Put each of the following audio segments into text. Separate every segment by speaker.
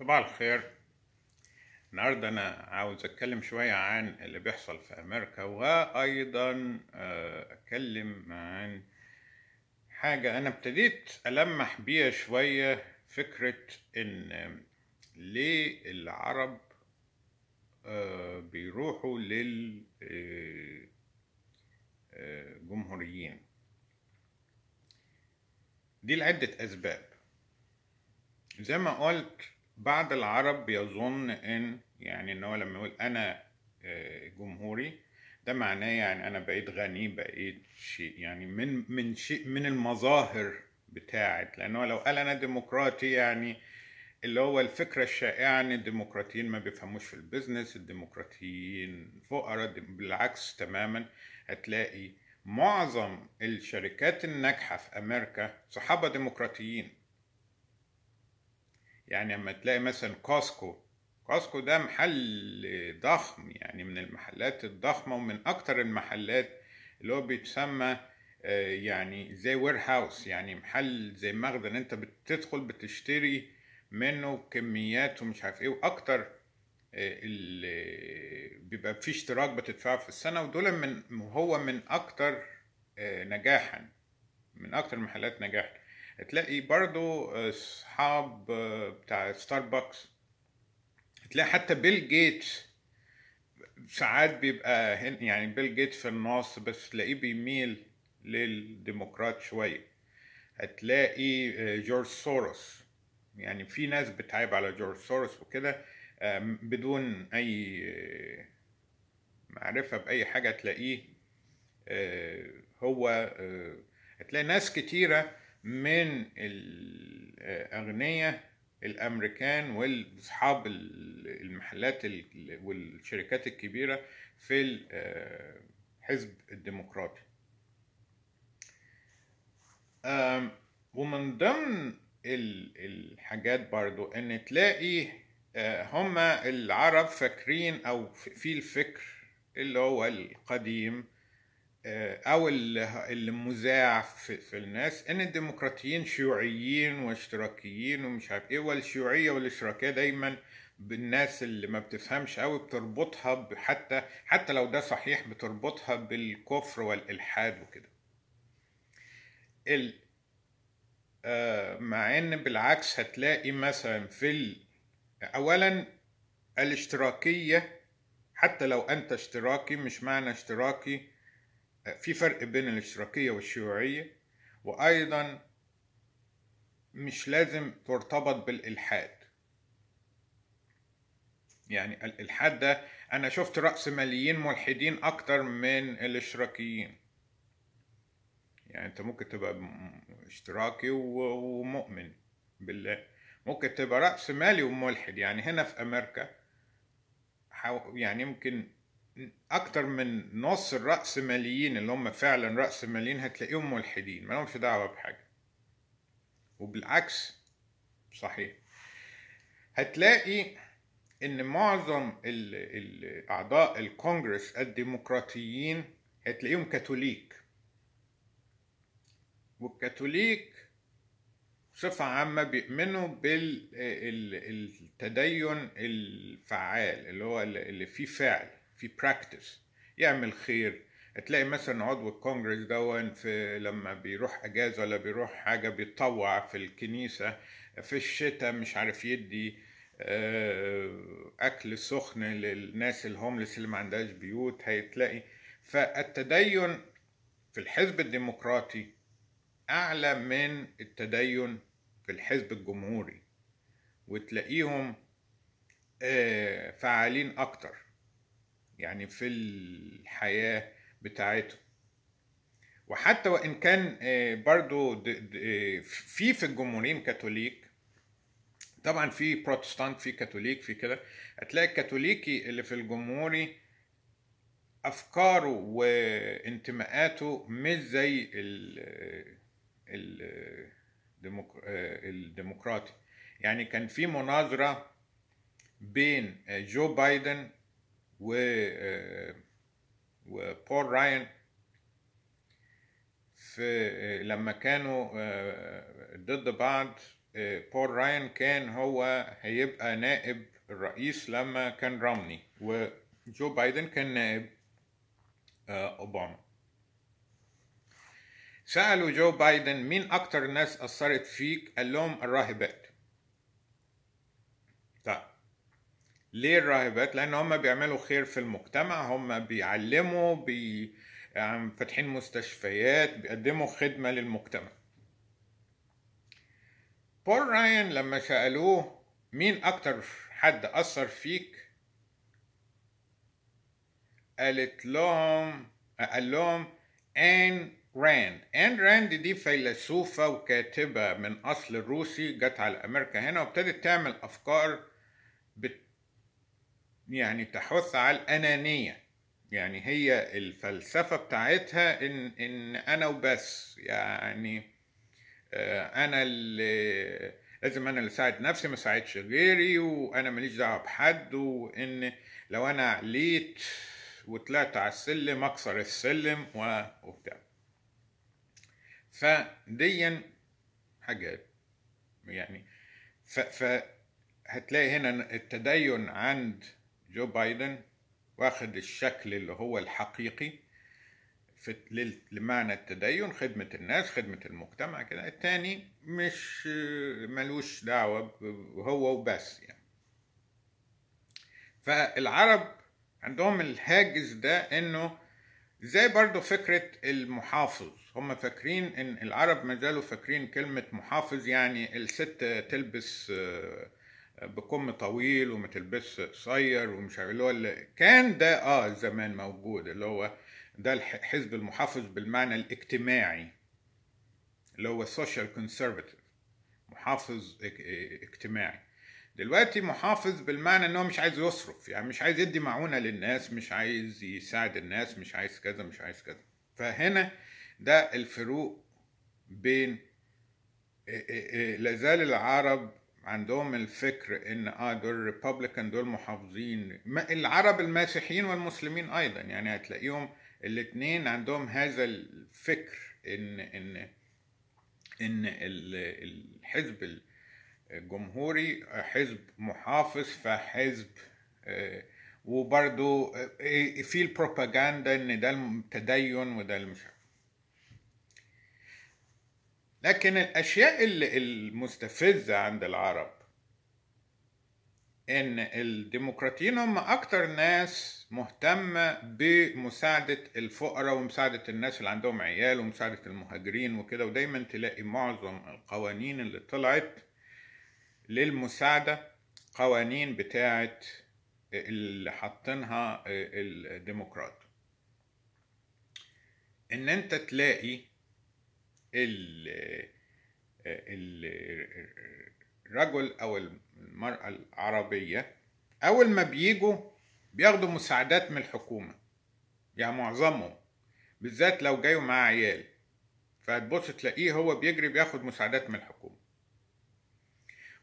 Speaker 1: صباح الخير النهاردة أنا عاوز أتكلم شوية عن اللي بيحصل في أمريكا وأيضا آه، أتكلم عن حاجة أنا ابتديت ألمح بيها شوية فكرة إن ليه العرب آه، بيروحوا للجمهوريين آه، دي لعدة أسباب زي ما قلت بعض العرب بيظن ان يعني ان هو لما يقول انا آه، جمهوري ده معناه يعني انا بقيت غني بقيت شيء يعني من من شيء من المظاهر بتاعت لانه لو قال انا ديمقراطي يعني اللي هو الفكره الشائعه ان الديمقراطيين ما بيفهموش في البيزنس الديمقراطيين فقراء بالعكس تماما هتلاقي معظم الشركات الناجحه في امريكا صحابه ديمقراطيين يعني اما تلاقي مثلا كاسكو كاسكو ده محل ضخم يعني من المحلات الضخمة ومن أكتر المحلات اللي هو بيتسمى آه، يعني زي وير هاوس يعني محل زي مخزن انت بتدخل بتشتري منه كميات ومش عارف ايه واكتر آه، اللي آه، بيبقى فيه اشتراك بتدفعه في السنة ودول من هو من أكتر نجاحا من أكتر المحلات نجاحا تلاقي برضو اصحاب آه، بتاع ستاربكس تلاقي حتى بيل جيتس ساعات بيبقى يعني بيل جيتس في النص بس تلاقيه بيميل للديمقراط شوية هتلاقي جورج آه، سوروس يعني في ناس بتعيب على جورج سوروس وكده بدون أي آه، معرفة بأي حاجة تلاقيه هو هتلاقي ناس كتيرة من الأغنياء الأمريكان وأصحاب المحلات والشركات الكبيرة في الحزب آه، الديمقراطي ومن ضمن الحاجات برضو ان تلاقي آه، هما العرب فاكرين او في الفكر اللي هو القديم آه، او المذاع في الناس ان الديمقراطيين شيوعيين واشتراكيين ومش عارف ايه والشيوعيه والاشتراكيه دايما بالناس اللي ما بتفهمش قوي بتربطها حتى حتى لو ده صحيح بتربطها بالكفر والالحاد وكده آه، مع ان بالعكس هتلاقي مثلا في اولا الاشتراكيه حتى لو انت اشتراكي مش معنى اشتراكي في فرق بين الاشتراكية والشيوعية وأيضا مش لازم ترتبط بالإلحاد يعني الإلحاد ده أنا شفت رأس ماليين ملحدين أكتر من الاشتراكيين يعني أنت ممكن تبقى اشتراكي ومؤمن بالله ممكن تبقى رأس مالي وملحد يعني هنا في أمريكا يعني يمكن اكتر من نص الرأسماليين اللي هم فعلا رأسماليين هتلاقيهم ملحدين مالهمش دعوة بحاجة وبالعكس صحيح هتلاقي ان معظم اعضاء الكونجرس الديمقراطيين هتلاقيهم كاثوليك والكاثوليك بصفة عامة بيؤمنوا بالتدين الفعال اللي هو اللي فيه فعل في براكتس يعمل خير هتلاقي مثلا عضو الكونجرس ده في لما بيروح اجازه ولا بيروح حاجه بيتطوع في الكنيسه في الشتاء مش عارف يدي آه، اكل سخن للناس الهوملس اللي ما عندهاش بيوت هيتلاقي فالتدين في الحزب الديمقراطي اعلى من التدين في الحزب الجمهوري وتلاقيهم آه، فعالين اكتر يعني في الحياة بتاعته وحتى وإن كان آه، برضو آه، في في الجمهورين كاثوليك طبعا في بروتستانت في كاثوليك في كده هتلاقي الكاثوليكي اللي في الجمهوري افكاره وانتماءاته مش زي آه، الديمقراطي يعني كان في مناظره بين جو بايدن و e, وبول راين في e, لما كانوا e, ضد بعض بول راين كان هو هيبقى نائب الرئيس لما كان رامني وجو بايدن كان نائب اوباما سالوا جو بايدن مين اكتر ناس اثرت فيك قال لهم الراهبات ليه الراهبات؟ لأن هم بيعملوا خير في المجتمع هم بيعلموا بي... يعني فاتحين مستشفيات بيقدموا خدمة للمجتمع بول راين لما سألوه مين أكتر حد أثر فيك قالت لهم قال لهم آن راند آن راند دي فيلسوفة وكاتبة من أصل روسي جت على أمريكا هنا وابتدت تعمل أفكار بت يعني تحث على الأنانية يعني هي الفلسفة بتاعتها إن, إن أنا وبس يعني آه، أنا اللي لازم أنا اللي ساعد نفسي ما ساعدش غيري وأنا ماليش دعوة بحد وإن لو أنا عليت وطلعت على السلم أكسر السلم وبتاع فديا حاجات يعني ف... ف هتلاقي هنا التدين عند جو بايدن واخد الشكل اللي هو الحقيقي في لمعنى التدين خدمة الناس خدمة المجتمع كده التاني مش ملوش دعوة هو وبس يعني فالعرب عندهم الهاجس ده انه زي برضو فكرة المحافظ هم فاكرين ان العرب ما زالوا فاكرين كلمة محافظ يعني الست تلبس آه بكم طويل وما تلبسش قصير ومش عارف اللي هو كان ده اه زمان موجود اللي هو ده الحزب المحافظ بالمعنى الاجتماعي اللي هو سوشيال كونسرفاتيف محافظ اجتماعي دلوقتي محافظ بالمعنى ان هو مش عايز يصرف يعني مش عايز يدي معونه للناس مش عايز يساعد الناس مش عايز كذا مش عايز كذا فهنا ده الفروق بين لازال العرب عندهم الفكر ان اه دول ريبابليكان دول محافظين العرب المسيحيين والمسلمين ايضا يعني هتلاقيهم الاثنين عندهم هذا الفكر ان ان ان الحزب الجمهوري حزب محافظ فحزب آه، وبرده آه، آه، في البروباغندا ان ده التدين وده مش لكن الأشياء المستفزة عند العرب إن الديمقراطيين هم أكتر ناس مهتمة بمساعدة الفقراء ومساعدة الناس اللي عندهم عيال ومساعدة المهاجرين وكده ودايما تلاقي معظم القوانين اللي طلعت للمساعدة قوانين بتاعة اللي حاطينها الديمقراط ان انت تلاقي آه، الرجل او المرأة العربية اول ما بيجوا بياخدوا مساعدات من الحكومة يعني معظمهم بالذات لو جايوا مع عيال فهتبص تلاقيه هو بيجري بياخد مساعدات من الحكومة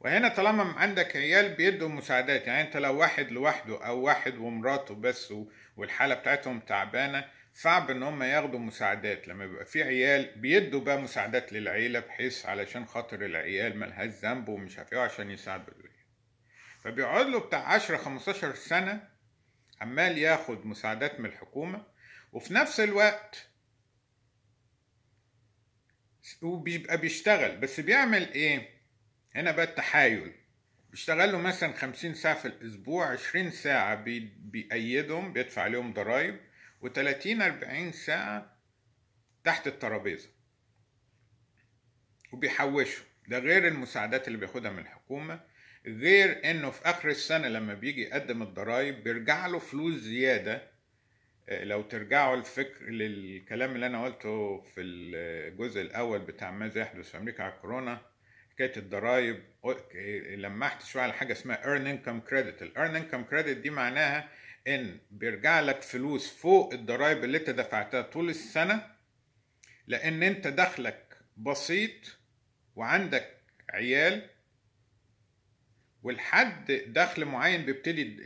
Speaker 1: وهنا طالما عندك عيال بيدوا مساعدات يعني انت لو واحد لوحده او واحد ومراته بس والحالة بتاعتهم تعبانة صعب ان هم ياخدوا مساعدات لما بيبقى في عيال بيدوا بقى مساعدات للعيله بحيث علشان خاطر العيال ملهاش ذنب ومش عارف ايه عشان يساعدوا العيال فبيقعد له بتاع 10 15 سنه عمال ياخد مساعدات من الحكومه وفي نفس الوقت وبيبقى بيشتغل بس بيعمل ايه هنا بقى التحايل بيشتغل له مثلا 50 ساعه في الاسبوع 20 ساعه بيأيدهم بيدفع عليهم ضرائب و30 40 ساعة تحت الترابيزة وبيحوشوا ده غير المساعدات اللي بياخدها من الحكومة غير انه في اخر السنة لما بيجي يقدم الضرايب بيرجع له فلوس زيادة آه، لو ترجعوا الفكر للكلام اللي انا قلته في الجزء الاول بتاع ماذا يحدث في امريكا على الكورونا حكايه الضرايب إيه، لمحت شويه على حاجه اسمها earn income credit ال earn income credit دي معناها ان بيرجع لك فلوس فوق الضرايب اللي انت دفعتها طول السنه لان انت دخلك بسيط وعندك عيال والحد دخل معين بيبتدي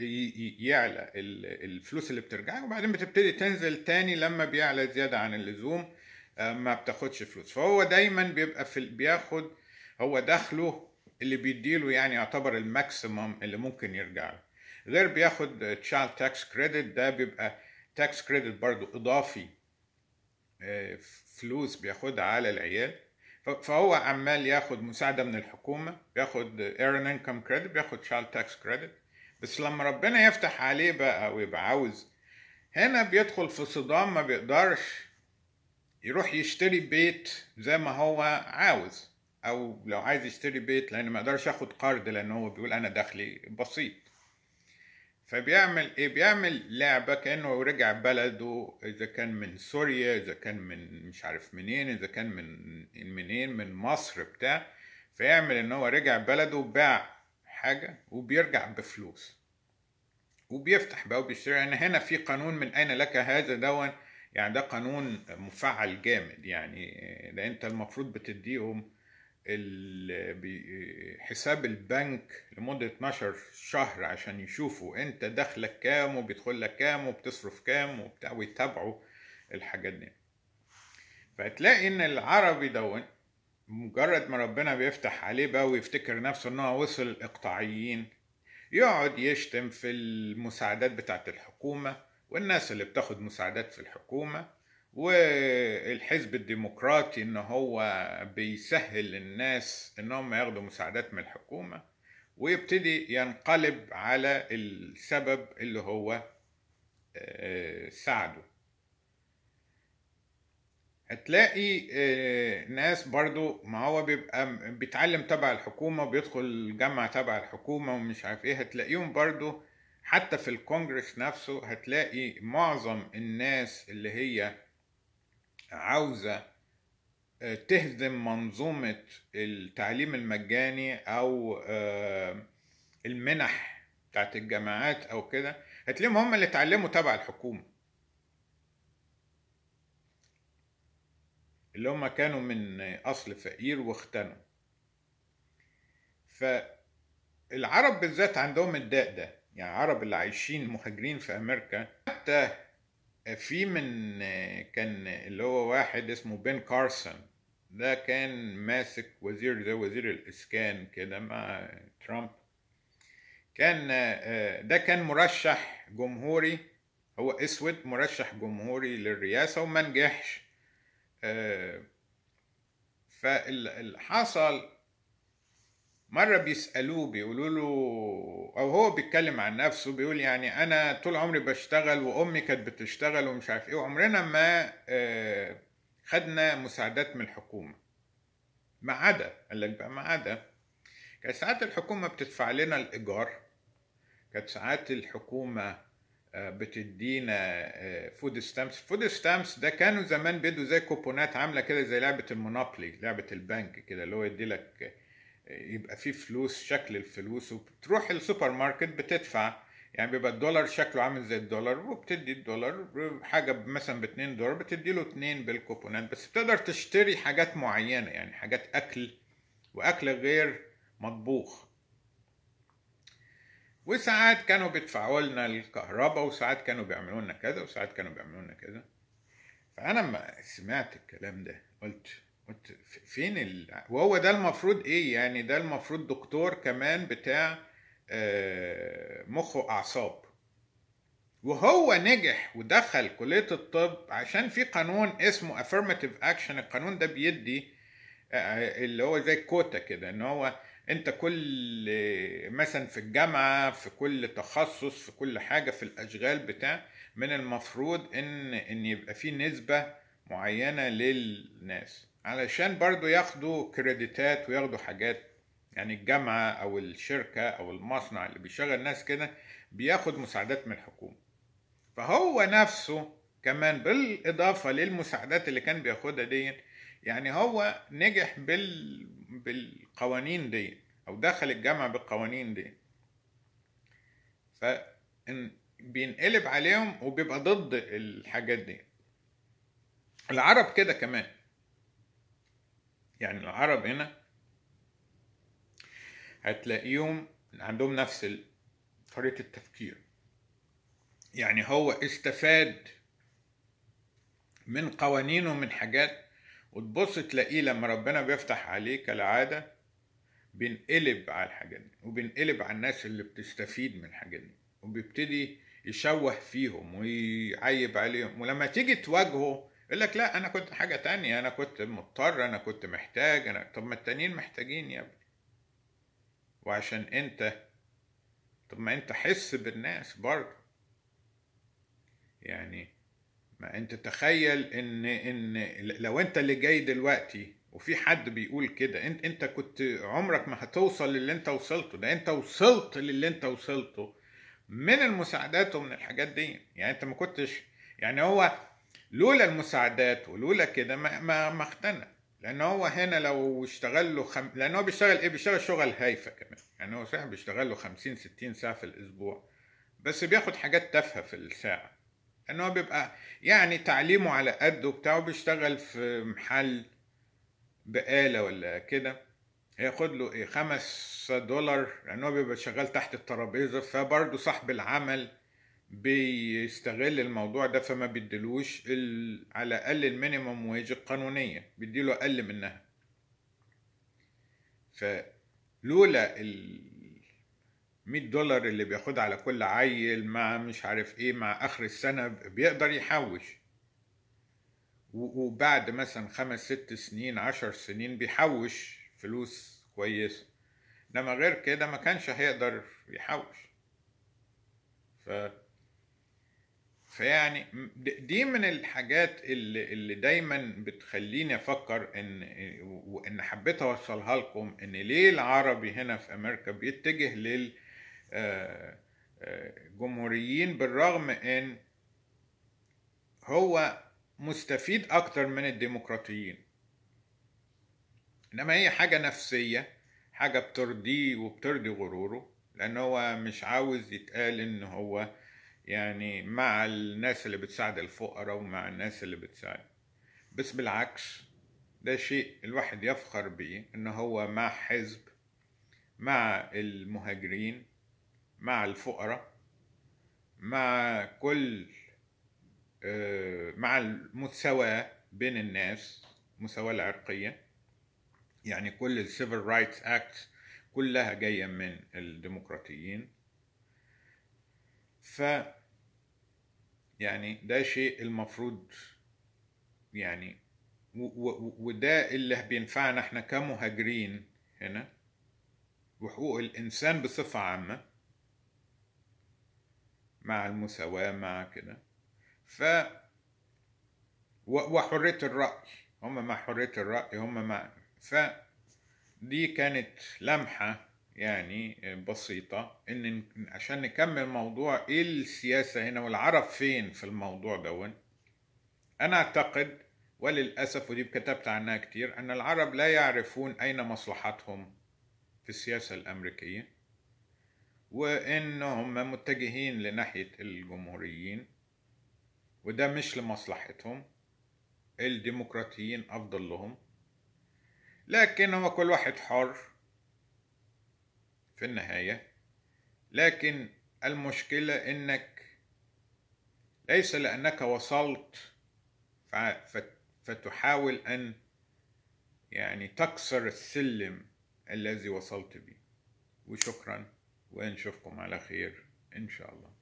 Speaker 1: يعلى الفلوس اللي بترجع وبعدين بتبتدي تنزل تاني لما بيعلى زياده عن اللزوم آه، ما بتاخدش فلوس فهو دايما بيبقى في بياخد هو دخله اللي بيديله يعني يعتبر الماكسيمم اللي ممكن يرجع له غير بياخد تشايلد تاكس كريدت ده بيبقى تاكس كريدت برضو اضافي آه، فلوس بياخدها على العيال فهو عمال ياخد مساعده من الحكومه بياخد ايرن انكم كريدت بياخد تشايلد تاكس كريدت بس لما ربنا يفتح عليه بقى ويبقى عاوز هنا بيدخل في صدام ما بيقدرش يروح يشتري بيت زي ما هو عاوز او لو عايز يشتري بيت لان ما يقدرش ياخد قرض لان هو بيقول انا دخلي بسيط فبيعمل ايه بيعمل لعبه كانه رجع بلده اذا كان من سوريا اذا كان من مش عارف منين اذا كان من منين من مصر بتاع فيعمل ان هو رجع بلده وباع حاجه وبيرجع بفلوس وبيفتح بقى وبيشتري يعني هنا في قانون من اين لك هذا دون يعني ده قانون مفعل جامد يعني إيه؟ ده انت المفروض بتديهم حساب البنك لمدة 12 شهر عشان يشوفوا انت دخلك كام وبيدخلك كام وبتصرف كام وبتاع ويتابعوا الحاجات دي فتلاقي ان العربي دون مجرد ما ربنا بيفتح عليه بقى ويفتكر نفسه ان هو وصل اقطاعيين يقعد يشتم في المساعدات بتاعت الحكومة والناس اللي بتاخد مساعدات في الحكومة والحزب الديمقراطي ان هو بيسهل الناس انهم ياخدوا مساعدات من الحكومه ويبتدي ينقلب على السبب اللي هو آه، ساعده هتلاقي آه، ناس برضو ما هو بيبقى بيتعلم تبع الحكومه بيدخل الجامعه تبع الحكومه ومش عارف ايه هتلاقيهم برضو حتى في الكونجرس نفسه هتلاقي معظم الناس اللي هي عاوزة آه، تهدم منظومة التعليم المجاني أو آه، المنح بتاعت الجامعات أو كده هتلاقيهم هم اللي اتعلموا تبع الحكومة اللي هم كانوا من أصل فقير واختنوا فالعرب بالذات عندهم الداء ده يعني العرب اللي عايشين مهاجرين في أمريكا حتى في من كان اللي هو واحد اسمه بن كارسون ده كان ماسك وزير زي وزير الإسكان كده مع ترامب كان ده كان مرشح جمهوري هو اسود مرشح جمهوري للرئاسة وما نجحش فاللي حصل مرة بيسألوه بيقولوا له أو هو بيتكلم عن نفسه بيقول يعني أنا طول عمري بشتغل وأمي كانت بتشتغل ومش عارف إيه وعمرنا ما آه، خدنا مساعدات من الحكومة ما عدا قال لك بقى ما عدا كانت ساعات الحكومة بتدفع لنا الإيجار كانت ساعات الحكومة آه، بتدينا فود ستامبس فود ستامبس ده كانوا زمان بيدوا زي كوبونات عاملة كده زي لعبة المونوبلي لعبة البنك كده اللي هو يدي لك يبقى في فلوس شكل الفلوس وبتروح السوبر ماركت بتدفع يعني بيبقى الدولار شكله عامل زي الدولار وبتدي الدولار حاجة مثلا باتنين دولار بتدي له اتنين بالكوبونات بس بتقدر تشتري حاجات معينة يعني حاجات أكل وأكل غير مطبوخ وساعات كانوا بيدفعوا لنا الكهرباء وساعات كانوا بيعملوا لنا كذا وساعات كانوا بيعملوا لنا كذا فأنا لما سمعت الكلام ده قلت فين ال... وهو ده المفروض ايه يعني ده المفروض دكتور كمان بتاع آه، مخ واعصاب وهو نجح ودخل كلية الطب عشان في قانون اسمه affirmative اكشن القانون ده بيدي آه، آه، اللي هو زي كوتا كده ان هو انت كل مثلا في الجامعة في كل تخصص في كل حاجة في الاشغال بتاع من المفروض ان ان يبقى في نسبة معينة للناس علشان برضو ياخدوا كريديتات وياخدوا حاجات يعني الجامعة أو الشركة أو المصنع اللي بيشغل ناس كده بياخد مساعدات من الحكومة فهو نفسه كمان بالإضافة للمساعدات اللي كان بياخدها دي يعني هو نجح بال... بالقوانين دي أو دخل الجامعة بالقوانين دي ف بينقلب عليهم وبيبقى ضد الحاجات دي العرب كده كمان يعني العرب هنا هتلاقيهم عندهم نفس طريقة التفكير يعني هو استفاد من قوانين ومن حاجات وتبص تلاقيه لما ربنا بيفتح عليه كالعادة بينقلب على الحاجات دي وبينقلب على الناس اللي بتستفيد من الحاجات دي وبيبتدي يشوه فيهم ويعيب عليهم ولما تيجي تواجهه يقول لك لا انا كنت حاجه تانية انا كنت مضطر انا كنت محتاج انا طب ما التانيين محتاجين يا ابني وعشان انت طب ما انت حس بالناس برضه يعني ما انت تخيل ان ان لو انت اللي جاي دلوقتي وفي حد بيقول كده انت انت كنت عمرك ما هتوصل للي انت وصلته ده انت وصلت للي انت وصلته من المساعدات ومن الحاجات دي يعني انت ما كنتش يعني هو لولا المساعدات ولولا كده ما ما, ما اختنى لان هو هنا لو اشتغل له خم... لان هو بيشتغل ايه بيشتغل شغل هايفه كمان يعني هو صحيح بيشتغل له 50 60 ساعه في الاسبوع بس بياخد حاجات تافهه في الساعه ان هو بيبقى يعني تعليمه على قده بتاعه بيشتغل في محل بقاله ولا كده هياخد له ايه خمس دولار لان هو بيبقى شغال تحت الترابيزه فبرضه صاحب العمل بيستغل الموضوع ده فما بيديلوش على الاقل المينيموم ويج القانونيه بيديله اقل منها فلولا ال 100 دولار اللي بياخدها على كل عيل مع مش عارف ايه مع اخر السنه بيقدر يحوش وبعد مثلا خمس ست سنين عشر سنين بيحوش فلوس كويسه انما غير كده ما كانش هيقدر يحوش ف فيعني دي من الحاجات اللي, اللي دايما بتخليني افكر ان وان حبيت اوصلها لكم ان ليه العربي هنا في امريكا بيتجه لل آه، آه، جمهوريين بالرغم ان هو مستفيد اكتر من الديمقراطيين انما هي حاجه نفسيه حاجه بترضيه وبترضي غروره لان هو مش عاوز يتقال ان هو يعني مع الناس اللي بتساعد الفقراء ومع الناس اللي بتساعد بس بالعكس ده شيء الواحد يفخر بيه ان هو مع حزب مع المهاجرين مع الفقراء مع كل آه، مع المساواة بين الناس المساواة العرقية يعني كل السيفل رايتس اكت كلها جاية من الديمقراطيين ف يعني ده شيء المفروض يعني وده اللي بينفعنا احنا كمهاجرين هنا وحقوق الإنسان بصفة عامة مع المساواة مع كده ف وحرية الرأي هم مع حرية الرأي هم مع ف دي كانت لمحة يعني بسيطة إن عشان نكمل موضوع إيه السياسة هنا والعرب فين في الموضوع دون أنا أعتقد وللأسف ودي كتبت عنها كتير أن العرب لا يعرفون أين مصلحتهم في السياسة الأمريكية وإنهم متجهين لناحية الجمهوريين وده مش لمصلحتهم الديمقراطيين أفضل لهم لكن هو كل واحد حر في النهاية لكن المشكلة انك ليس لانك وصلت فتحاول ان يعني تكسر السلم الذي وصلت به وشكرا ونشوفكم على خير ان شاء الله